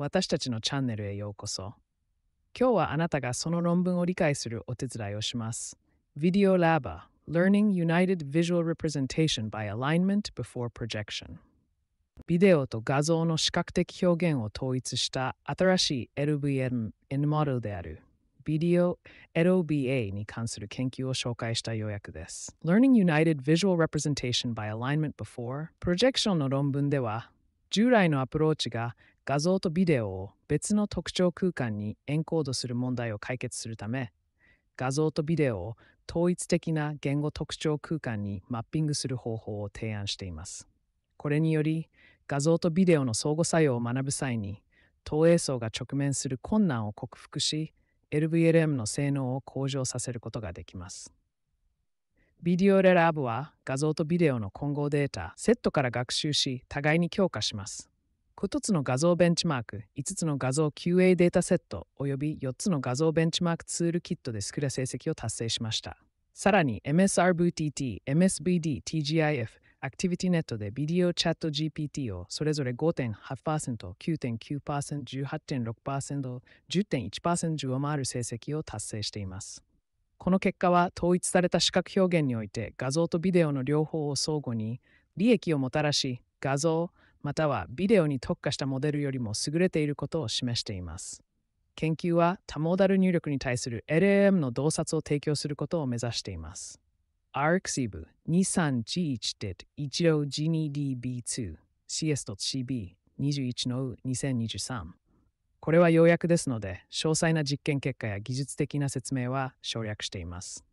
私たちのチャンネルへようこそ。今日はあなたがその論文を理解するお手伝いをします。Video l a b r Learning United Visual Representation by Alignment Before Projection ビデオと画像の視覚的表現を統一した新しい LVN N モデルであるビデオ LOBA に関する研究を紹介した要約です。Learning United Visual Representation by Alignment Before Projection の論文では従来のアプローチが画像とビデオを別の特徴空間にエンコードする問題を解決するため画像とビデオを統一的な言語特徴空間にマッピングする方法を提案しています。これにより画像とビデオの相互作用を学ぶ際に投影層が直面する困難を克服し LVLM の性能を向上させることができます。ビデオレラーブは画像とビデオの混合データセットから学習し互いに強化します。1つの画像ベンチマーク、5つの画像 QA データセットおよび4つの画像ベンチマークツールキットで作る成績を達成しました。さらに MSRVTT、MSBD、TGIF、ActivityNet でビデオチャット GPT をそれぞれ5.8%、9.9%、18.6%、10.1%上回る成績を達成しています。この結果は統一された視覚表現において画像とビデオの両方を相互に利益をもたらし画像、またはビデオに特化したモデルよりも優れていることを示しています。研究は多モーダル入力に対する LAM の洞察を提供することを目指しています。RXEV 23G1.10G2DB2 CS.CB21 の2023これは要約ですので詳細な実験結果や技術的な説明は省略しています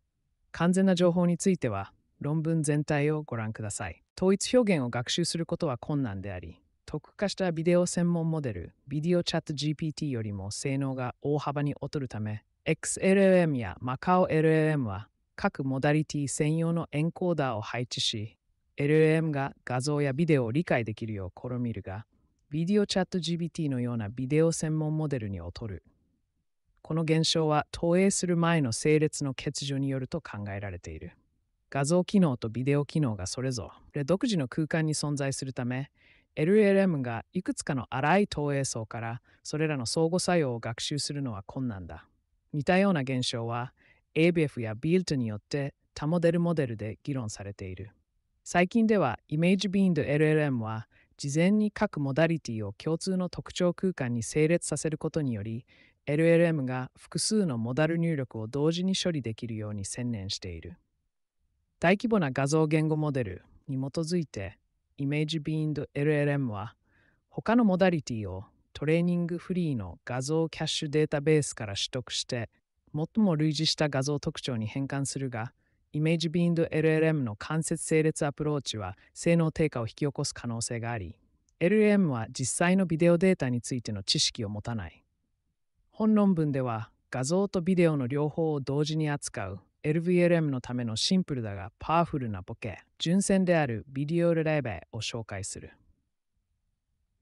完全な情報については論文全体をご覧ください統一表現を学習することは困難であり、特化したビデオ専門モデル、ビデオチャット GPT よりも性能が大幅に劣るため、XLM や MacaoLM は各モダリティ専用のエンコーダーを配置し、LLM が画像やビデオを理解できるよう試みるが、ビデオチャット GPT のようなビデオ専門モデルに劣る。この現象は投影する前の整列の欠如によると考えられている。画像機能とビデオ機能がそれぞれ独自の空間に存在するため、LLM がいくつかの荒い投影層からそれらの相互作用を学習するのは困難だ。似たような現象は ABF や BILT によって多モデルモデルで議論されている。最近ではイメージビーンド LLM は事前に各モダリティを共通の特徴空間に整列させることにより LLM が複数のモダル入力を同時に処理できるように専念している。大規模な画像言語モデルに基づいて、イメージビンド LLM は、他のモダリティをトレーニングフリーの画像キャッシュデータベースから取得して、最も類似した画像特徴に変換するが、イメージビンド LLM の間接整列アプローチは性能低下を引き起こす可能性があり、LLM は実際のビデオデータについての知識を持たない。本論文では画像とビデオの両方を同時に扱う LVLM のためのシンプルだがパワフルなボケ、純正であるビデオライブ A を紹介する。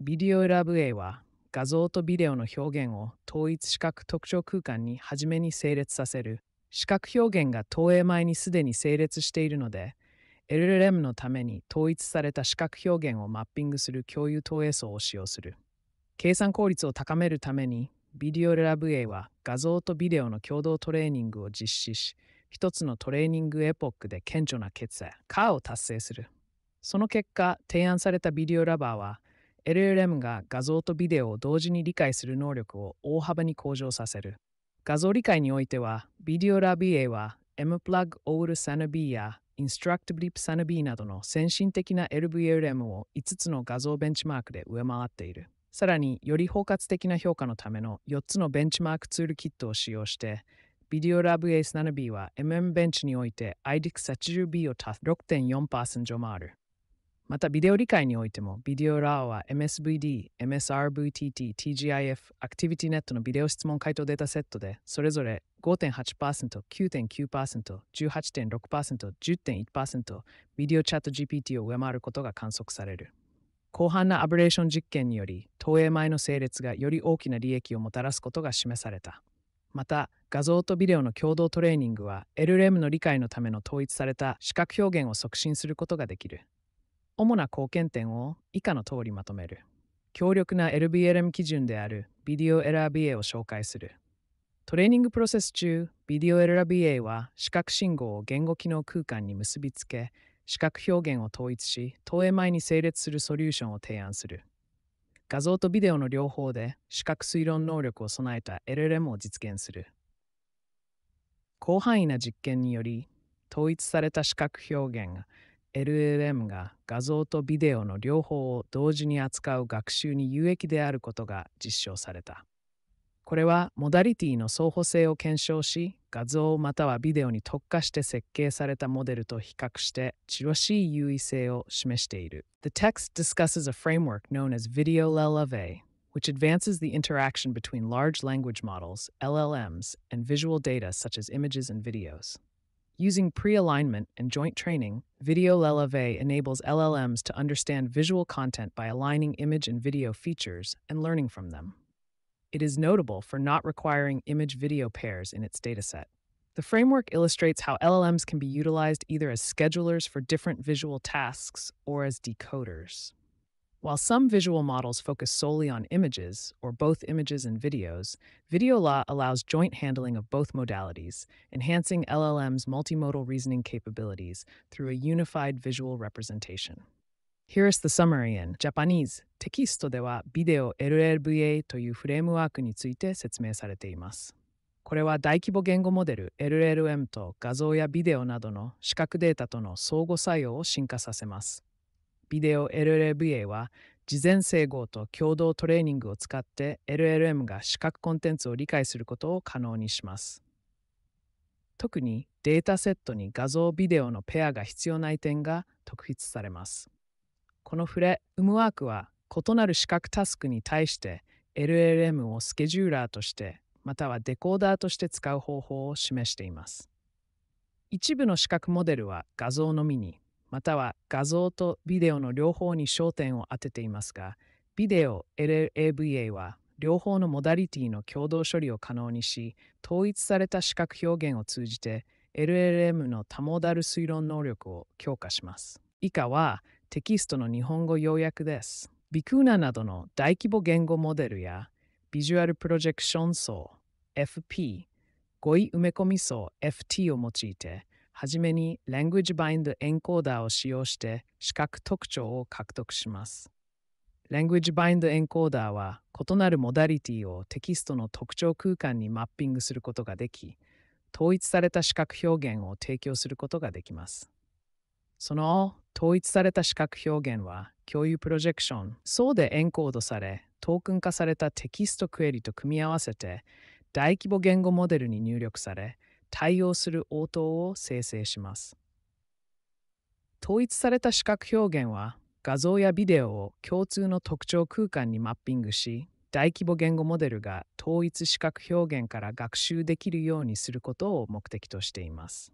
ビデオラブ A は画像とビデオの表現を統一視覚特徴空間に初めに整列させる視覚表現が投影前にすでに整列しているので LLM のために統一された視覚表現をマッピングする共有投影層を使用する計算効率を高めるためにビデオラブ A は画像とビデオの共同トレーニングを実施し一つのトレーニングエポックで顕著な決やカーを達成する。その結果、提案されたビデオラバーは、LLM が画像とビデオを同時に理解する能力を大幅に向上させる。画像理解においては、ビデオラビエは MPlug All SanaB や i n s t r u c t a b l p SanaB などの先進的な LVLM を5つの画像ベンチマークで上回っている。さらにより包括的な評価のための4つのベンチマークツールキットを使用してビデオラブ a c 7 b は MM ベンチにおいて IDIX80B を足す6.4%もある。また、ビデオ理解においても、ビデオラーは MSVD、MSRVTT、TGIF、ActivityNet のビデオ質問回答データセットで、それぞれ5.8%、9.9%、18.6%、10.1%、ビデオチャット GPT を上回ることが観測される。広範なアブレーション実験により、投影前の整列がより大きな利益をもたらすことが示された。また画像とビデオの共同トレーニングは LLM の理解のための統一された視覚表現を促進することができる主な貢献点を以下の通りまとめる強力な LBLM 基準であるビデオエラー BA を紹介するトレーニングプロセス中ビデオエラー BA は視覚信号を言語機能空間に結びつけ視覚表現を統一し投影前に整列するソリューションを提案する画像とビデオの両方で視覚推論能力を備えた LLM を実現する。広範囲な実験により、統一された視覚表現 LLM が画像とビデオの両方を同時に扱う学習に有益であることが実証された。これはモダリティの相補性を検証し画像またはビデオに特化して設計されたモデルと比較して近しい優位性を示している。The text discusses a framework known as Video LLVE, which advances the interaction between large language models, LLMs, and visual data such as images and videos. Using pre-alignment and joint training, Video LLVE enables LLMs to understand visual content by aligning image and video features and learning from them. It is notable for not requiring image video pairs in its dataset. The framework illustrates how LLMs can be utilized either as schedulers for different visual tasks or as decoders. While some visual models focus solely on images, or both images and videos, VideoLa allows joint handling of both modalities, enhancing LLM's multimodal reasoning capabilities through a unified visual representation. Here is the summary in Japanese テキストではビデオ LLVA というフレームワークについて説明されています。これは大規模言語モデル LLM と画像やビデオなどの視覚データとの相互作用を進化させます。ビデオ LLVA は事前整合と共同トレーニングを使って LLM が視覚コンテンツを理解することを可能にします。特にデータセットに画像ビデオのペアが必要ない点が特筆されます。このフレームワークは異なる視覚タスクに対して LLM をスケジューラーとしてまたはデコーダーとして使う方法を示しています。一部の視覚モデルは画像のみにまたは画像とビデオの両方に焦点を当てていますがビデオ LLAVA は両方のモダリティの共同処理を可能にし統一された視覚表現を通じて LLM の多モダル推論能力を強化します。以下はテキストの日本語要約です。ビクーナなどの大規模言語モデルやビジュアルプロジェクション層 FP、語彙埋め込み層 FT を用いて、はじめに Language Bind エンコーダーを使用して視覚特徴を獲得します。Language Bind エンコーダーは異なるモダリティをテキストの特徴空間にマッピングすることができ、統一された視覚表現を提供することができます。その統一された視覚表現は共有プロジェクション、層でエンコードされ、トークン化されたテキストクエリと組み合わせて、大規模言語モデルに入力され、対応する応答を生成します。統一された視覚表現は、画像やビデオを共通の特徴空間にマッピングし、大規模言語モデルが統一視覚表現から学習できるようにすることを目的としています。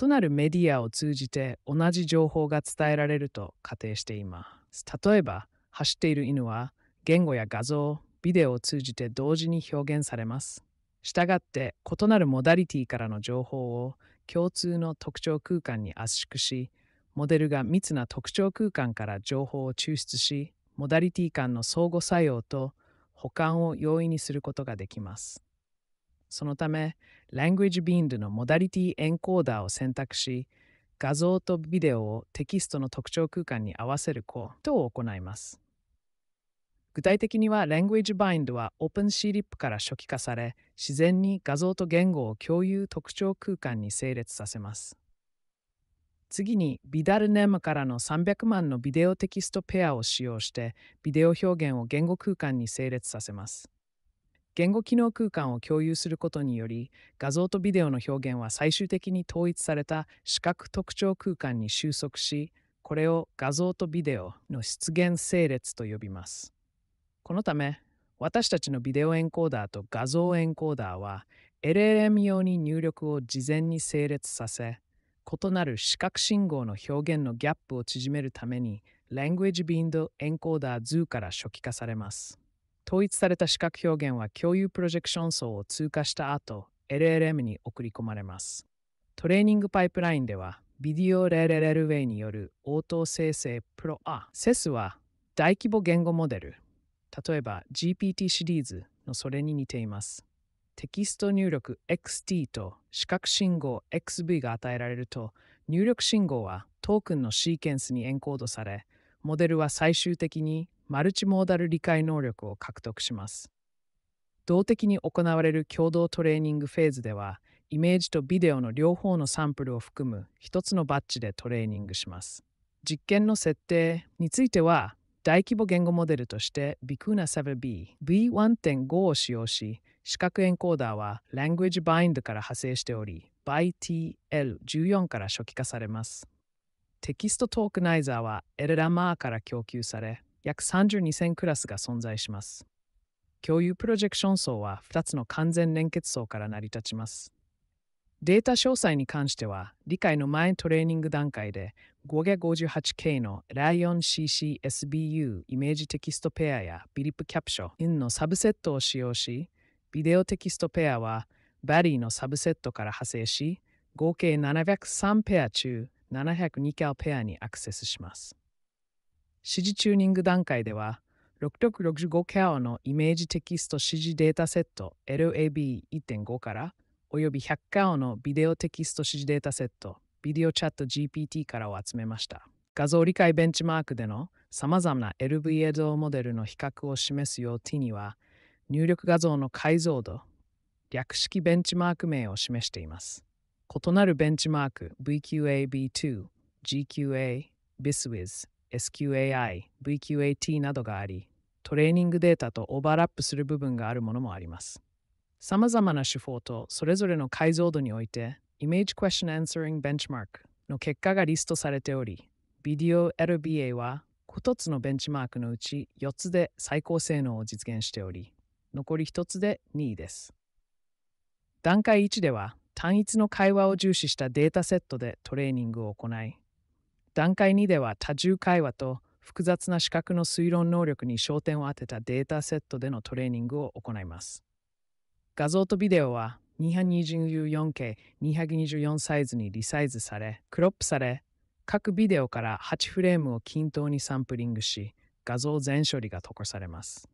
異なるメディアを通じて同じ情報が伝えられると仮定しています。例えば、走っている犬は言語や画像、ビデオを通じて同時に表現されます。したがって異なるモダリティからの情報を共通の特徴空間に圧縮し、モデルが密な特徴空間から情報を抽出し、モダリティ間の相互作用と補完を容易にすることができます。そのため、l a n g u a g e b i n d のモダリティエンコーダーを選択し、画像とビデオをテキストの特徴空間に合わせることを行います。具体的には LanguageBind は OpenCLIP から初期化され、自然に画像と言語を共有特徴空間に整列させます。次に、ビダルネムからの300万のビデオテキストペアを使用して、ビデオ表現を言語空間に整列させます。言語機能空間を共有することにより画像とビデオの表現は最終的に統一された視覚特徴空間に収束しこれを画像とビデオの出現整列と呼びますこのため私たちのビデオエンコーダーと画像エンコーダーは LLM 用に入力を事前に整列させ異なる視覚信号の表現のギャップを縮めるために Language Bind エンコーダー Zoo から初期化されます統一された視覚表現は共有プロジェクション層を通過した後、LLM に送り込まれます。トレーニングパイプラインでは、ビデオレ l l ルウェイによる応答生成プロア、SES は大規模言語モデル、例えば GPT シリーズのそれに似ています。テキスト入力 XT と視覚信号 XV が与えられると、入力信号はトークンのシーケンスにエンコードされ、モデルは最終的にマルチモーダル理解能力を獲得します。動的に行われる共同トレーニングフェーズでは、イメージとビデオの両方のサンプルを含む1つのバッジでトレーニングします。実験の設定については、大規模言語モデルとして Vicuna 7B V1.5 を使用し、視覚エンコーダーは Language Bind から派生しており、ByTL14 から初期化されます。テキストトークナイザーはエレラマーから供給され、約32000クラスが存在します。共有プロジェクション層は2つの完全連結層から成り立ちます。データ詳細に関しては、理解の前トレーニング段階で 558K の Lion-CCSBU イメージテキストペアやビリップキャプションのサブセットを使用し、ビデオテキストペアはバリーのサブセットから派生し、合計703ペア中702キャペアにアクセスします。指示チューニング段階では、665キャオのイメージテキスト指示データセット LAB1.5 からおよび100カオのビデオテキスト指示データセットビデオチャット GPT からを集めました。画像理解ベンチマークでのさまざまな LVA 像モデルの比較を示すよう T には入力画像の解像度略式ベンチマーク名を示しています。異なるベンチマーク VQAB2、GQA、BISWIS SQAI、VQAT などがあり、トレーニングデータとオーバーラップする部分があるものもあります。さまざまな手法とそれぞれの解像度において、Image Question Answering Benchmark の結果がリストされており、Video LBA は1つのベンチマークのうち4つで最高性能を実現しており、残り1つで2位です。段階1では、単一の会話を重視したデータセットでトレーニングを行い、段階2では多重会話と複雑な視覚の推論能力に焦点を当てたデータセットでのトレーニングを行います。画像とビデオは 224K、224サイズにリサイズされ、クロップされ、各ビデオから8フレームを均等にサンプリングし、画像全処理が残されます。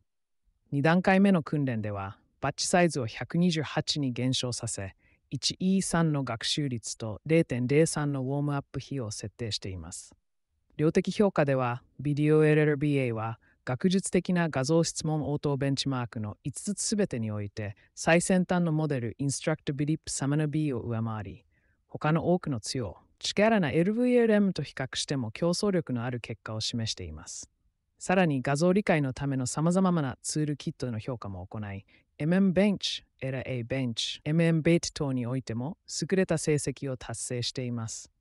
2段階目の訓練では、バッチサイズを128に減少させ、1E3 の学習率と0.03のウォームアップ費用を設定しています。量的評価では、ビデオ l l b a は学術的な画像質問応答ベンチマークの5つ全てにおいて最先端のモデル InstructBilip s u m n b を上回り、他の多くの強力な LVLM と比較しても競争力のある結果を示しています。さらに画像理解のための様々なツールキットの評価も行い、MMBench LA ベンチ、MM ベイト等においても優れた成績を達成しています。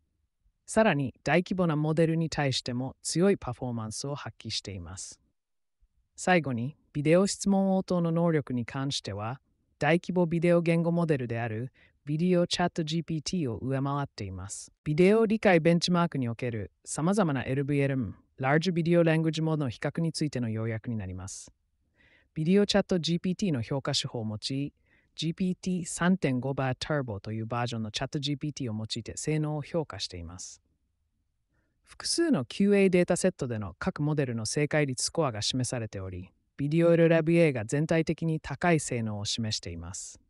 さらに大規模なモデルに対しても強いパフォーマンスを発揮しています。最後に、ビデオ質問応答の能力に関しては、大規模ビデオ言語モデルであるビデオチャット GPT を上回っています。ビデオ理解ベンチマークにおけるさまざまな LVLM、ラージビデオラングジモードの比較についての要約になります。ビデオチャット GPT の評価手法を用い、GPT3.5 バー Turbo というバージョンの ChatGPT を用いて性能を評価しています。複数の QA データセットでの各モデルの正解率スコアが示されており、ビデオエルラビ A が全体的に高い性能を示しています。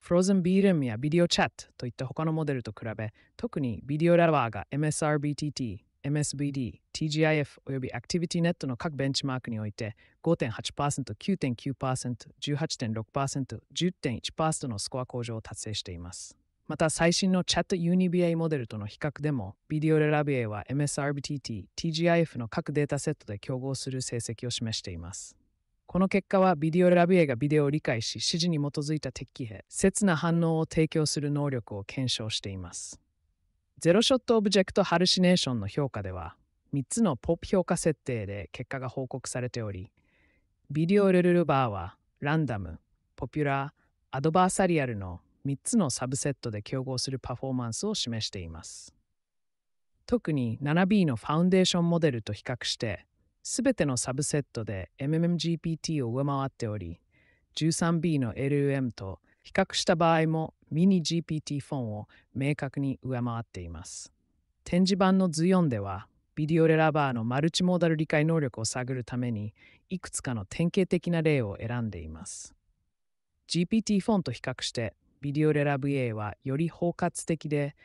フローズンビール m やビデオチャットといった他のモデルと比べ、特にビデオラバーが MSRBTT、m s b d TGIF および ActivityNet の各ベンチマークにおいて5.8%、9.9%、18.6%、10.1%のスコア向上を達成しています。また最新の Chat UniBA モデルとの比較でも、ビデオレラビエは MSRBTT、TGIF の各データセットで競合する成績を示しています。この結果はビデオラビエがビデオを理解し指示に基づいた適期へ、切な反応を提供する能力を検証しています。ゼロショットオブジェクトハルシネーションの評価では、3つのポップ評価設定で結果が報告されており、ビデオレルルバーはランダム、ポピュラー、アドバーサリアルの3つのサブセットで競合するパフォーマンスを示しています。特に 7B のファウンデーションモデルと比較して、全てのサブセットで MMGPT を上回っており、13B の LM と比較した場合もミニ g p t フォンを明確に上回っています。展示版の図4では、ビデオレラバーのマルチモーダル理解能力を探るために、いくつかの典型的な例を選んでいます。g p t フォンと比較して、ビデオレラ VA はより包括的で、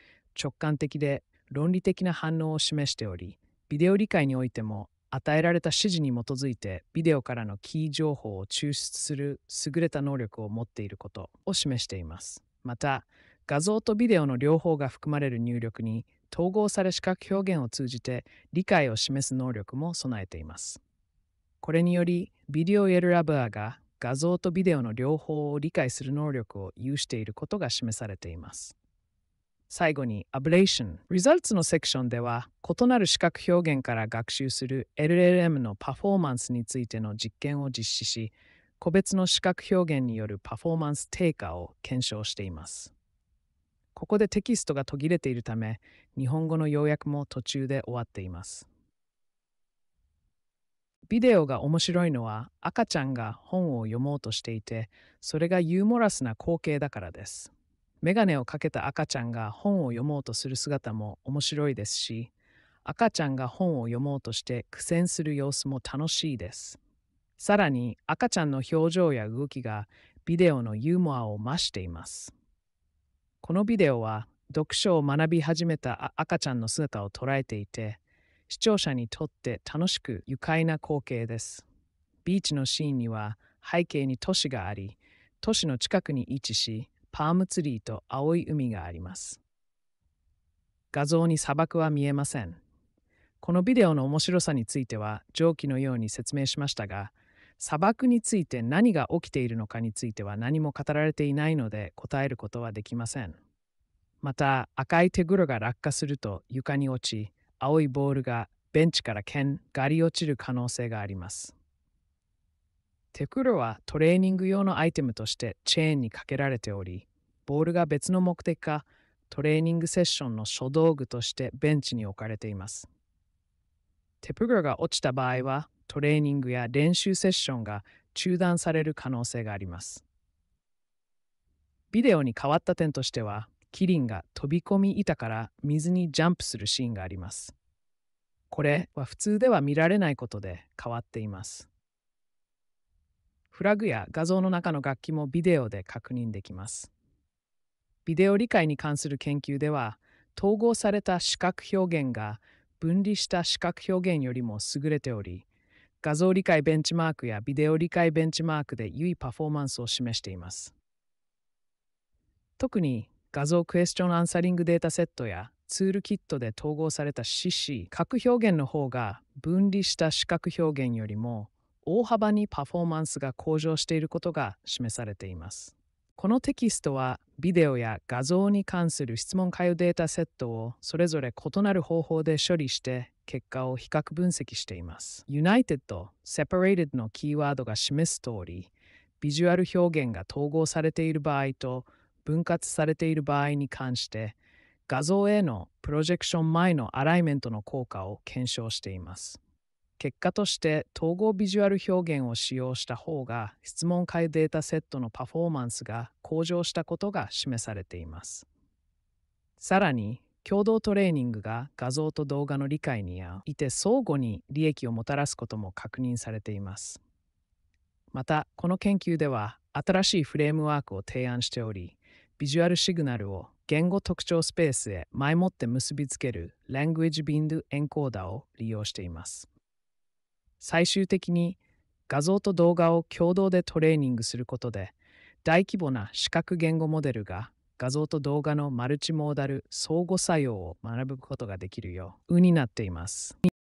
直感的で、論理的な反応を示しており、ビデオ理解においても与えられた指示に基づいてビデオからのキー情報を抽出する優れた能力を持っていることを示しています。また、画像とビデオの両方が含まれる入力に統合され視覚表現を通じて理解を示す能力も備えています。これにより、ビデオエルラバーが画像とビデオの両方を理解する能力を有していることが示されています。最後に、アブレーション。Results のセクションでは、異なる視覚表現から学習する LLM のパフォーマンスについての実験を実施し、個別の視覚表現によるパフォーマンス低下を検証しています。ここでテキストが途切れているため、日本語の要約も途中で終わっています。ビデオが面白いのは赤ちゃんが本を読もうとしていて、それがユーモラスな光景だからです。メガネをかけた赤ちゃんが本を読もうとする姿も面白いですし、赤ちゃんが本を読もうとして苦戦する様子も楽しいです。さらに赤ちゃんの表情や動きがビデオのユーモアを増しています。このビデオは読書を学び始めた赤ちゃんの姿を捉えていて、視聴者にとって楽しく愉快な光景です。ビーチのシーンには背景に都市があり、都市の近くに位置し、パームツリーと青い海があります。画像に砂漠は見えません。このビデオの面白さについては上記のように説明しましたが、砂漠について何が起きているのかについては何も語られていないので答えることはできません。また赤い手袋が落下すると床に落ち、青いボールがベンチから剣がり落ちる可能性があります。手袋はトレーニング用のアイテムとしてチェーンにかけられており、ボールが別の目的かトレーニングセッションの書道具としてベンチに置かれています。手袋が落ちた場合はトレーニングや練習セッションが中断される可能性があります。ビデオに変わった点としては、キリンが飛び込み板から水にジャンプするシーンがあります。これは普通では見られないことで変わっています。フラグや画像の中の楽器もビデオで確認できます。ビデオ理解に関する研究では、統合された視覚表現が分離した視覚表現よりも優れており、画像理解ベンチマークやビデオ理解ベンチマークで良パフォーマンスを示しています。特に画像クエスチョンアンサリングデータセットやツールキットで統合された CC 核表現の方が分離した視覚表現よりも大幅にパフォーマンスが向上していることが示されています。このテキストはビデオや画像に関する質問回答データセットをそれぞれ異なる方法で処理して結果を比較分析しています。United と Separated のキーワードが示す通り、ビジュアル表現が統合されている場合と分割されている場合に関して、画像へのプロジェクション前のアライメントの効果を検証しています。結果として統合ビジュアル表現を使用した方が質問会データセットのパフォーマンスが向上したことが示されています。さらに、共同トレーニングが画像と動画の理解に合いて相互に利益をもたらすことも確認されています。また、この研究では新しいフレームワークを提案しており、ビジュアルシグナルを言語特徴スペースへ前もって結びつける Language Bind Encoder を利用しています。最終的に画像と動画を共同でトレーニングすることで大規模な視覚言語モデルが画像と動画のマルチモーダル相互作用を学ぶことができるようになっています。